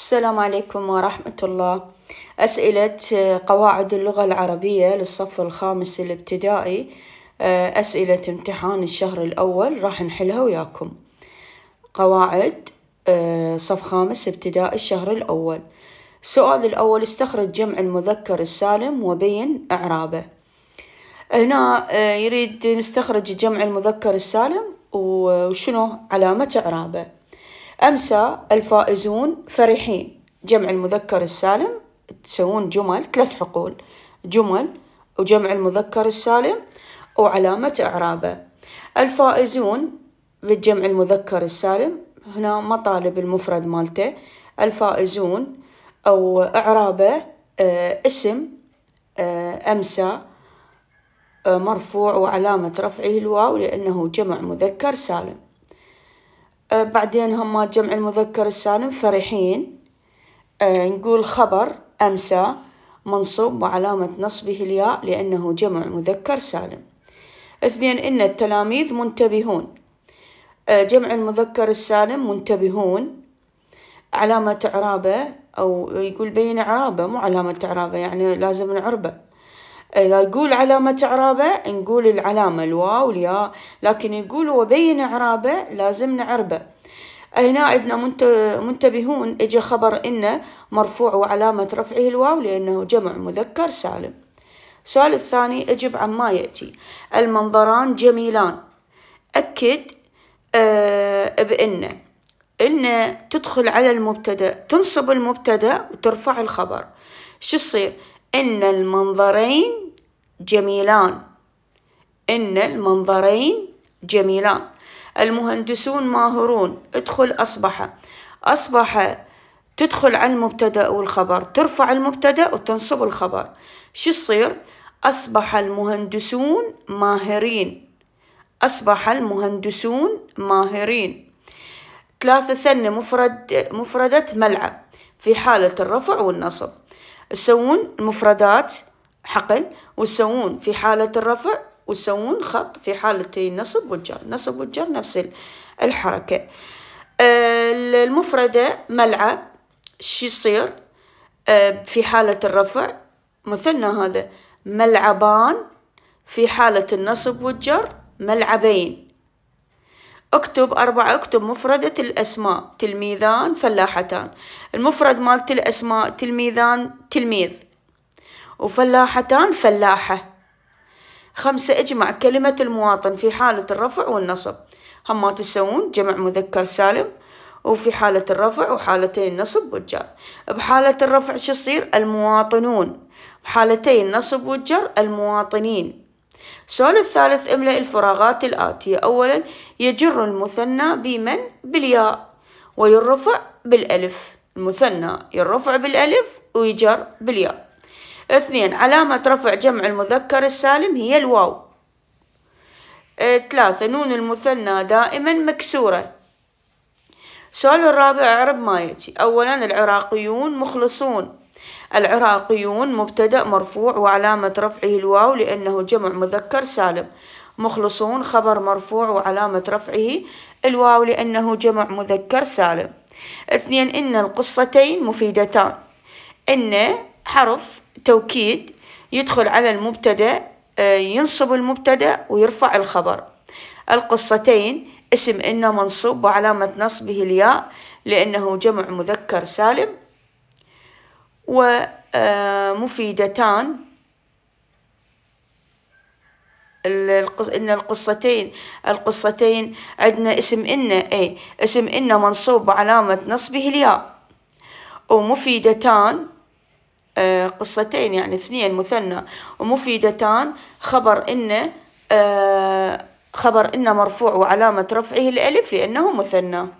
السلام عليكم ورحمة الله أسئلة آه، قواعد اللغة العربية للصف الخامس الابتدائي آه، أسئلة امتحان الشهر الأول راح نحلها وياكم قواعد آه، صف خامس ابتدائي الشهر الأول السؤال الأول استخرج جمع المذكر السالم وبين إعرابه هنا يريد نستخرج جمع المذكر السالم وشنو علامة إعرابه أمسى الفائزون فرحين جمع المذكر السالم تسوون جمل ثلاث حقول جمل وجمع المذكر السالم وعلامة إعرابه الفائزون بالجمع المذكر السالم هنا مطالب المفرد مالته الفائزون أو إعرابه آه، اسم آه، أمسى آه، مرفوع وعلامة رفعه الواو لأنه جمع مذكر سالم أه، بعدين هم جمع المذكر السالم فرحين أه، نقول خبر أمسى منصوب وعلامة نصبه الياء لأنه جمع مذكر سالم اثنين إن التلاميذ منتبهون أه، جمع المذكر السالم منتبهون علامة إعرابه أو يقول بين إعرابه مو علامة إعرابه يعني لازم نعربه إذا يقول علامة إعرابه نقول العلامة الواو الياء لكن يقول وبين إعرابه لازم نعربه هنا عندنا منتبهون اجى خبر إنه مرفوع وعلامة رفعه الواو لأنه جمع مذكر سالم السؤال الثاني اجب عما يأتي المنظران جميلان أكد أه بأنه إن تدخل على المبتدأ تنصب المبتدأ وترفع الخبر شو يصير إن المنظرين جميلان إن المنظرين جميلان المهندسون ماهرون ادخل أصبح أصبح تدخل على المبتدأ والخبر ترفع المبتدأ وتنصب الخبر شو يصير أصبح المهندسون ماهرين أصبح المهندسون ماهرين ثلاثة ثنة مفرد مفردة ملعب في حالة الرفع والنصب تسوون المفردات حقل وتسوون في حالة الرفع وتسوون خط في حالة النصب والجر نصب والجر نفس الحركة آه، المفردة ملعب شي يصير آه، في حالة الرفع مثلنا هذا ملعبان في حالة النصب والجر ملعبين اكتب أربعة اكتب مفردة الأسماء تلميذان فلاحتان المفرد مالت الأسماء تلميذان تلميذ وفلاحتان فلاحة خمسة اجمع كلمة المواطن في حالة الرفع والنصب هم تسوون جمع مذكر سالم وفي حالة الرفع وحالتين النصب والجر بحالة الرفع شو يصير المواطنون بحالتين النصب والجر المواطنين السؤال الثالث املأ الفراغات الآتية أولا يجر المثنى بمن بالياء ويرفع بالألف المثنى يرفع بالألف ويجر بالياء اثنين علامة رفع جمع المذكر السالم هي الواو أه، ثلاثة نون المثنى دائما مكسورة السؤال الرابع اعرب ما يأتي أولا العراقيون مخلصون العراقيون مبتدأ مرفوع وعلامة رفعه الواو لأنه جمع مذكر سالم مخلصون خبر مرفوع وعلامة رفعه الواو لأنه جمع مذكر سالم اثنين إن القصتين مفيدتان إن حرف توكيد يدخل على المبتدأ آه، ينصب المبتدأ ويرفع الخبر القصتين اسم إن منصوب وعلامة نصبه الياء لأنه جمع مذكر سالم ومفيدتان آه، ان القصتين القصتين عندنا اسم ان اي اسم ان منصوب علامه نصبه الياء ومفيدتان آه، قصتين يعني اثنين مثنى ومفيدتان خبر ان آه، خبر ان مرفوع وعلامة رفعه الالف لانه مثنى